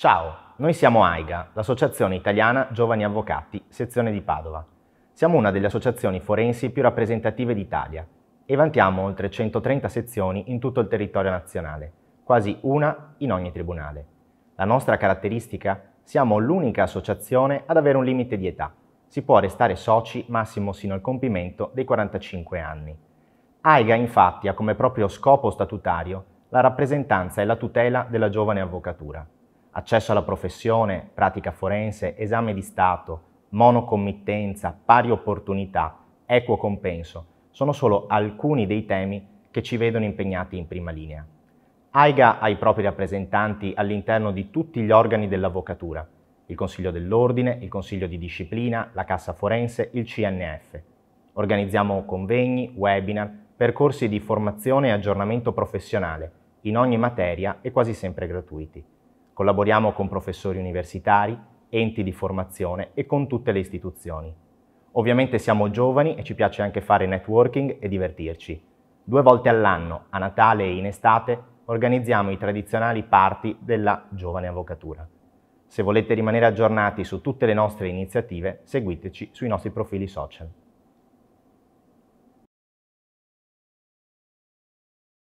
Ciao, noi siamo AIGA, l'Associazione Italiana Giovani Avvocati, sezione di Padova. Siamo una delle associazioni forensi più rappresentative d'Italia e vantiamo oltre 130 sezioni in tutto il territorio nazionale, quasi una in ogni tribunale. La nostra caratteristica? Siamo l'unica associazione ad avere un limite di età. Si può restare soci massimo sino al compimento dei 45 anni. AIGA infatti ha come proprio scopo statutario la rappresentanza e la tutela della giovane avvocatura accesso alla professione, pratica forense, esame di Stato, monocommittenza, pari opportunità, equo compenso, sono solo alcuni dei temi che ci vedono impegnati in prima linea. AIGA ha i propri rappresentanti all'interno di tutti gli organi dell'avvocatura, il Consiglio dell'Ordine, il Consiglio di Disciplina, la Cassa Forense, il CNF. Organizziamo convegni, webinar, percorsi di formazione e aggiornamento professionale, in ogni materia e quasi sempre gratuiti. Collaboriamo con professori universitari, enti di formazione e con tutte le istituzioni. Ovviamente siamo giovani e ci piace anche fare networking e divertirci. Due volte all'anno, a Natale e in estate, organizziamo i tradizionali party della Giovane Avvocatura. Se volete rimanere aggiornati su tutte le nostre iniziative, seguiteci sui nostri profili social.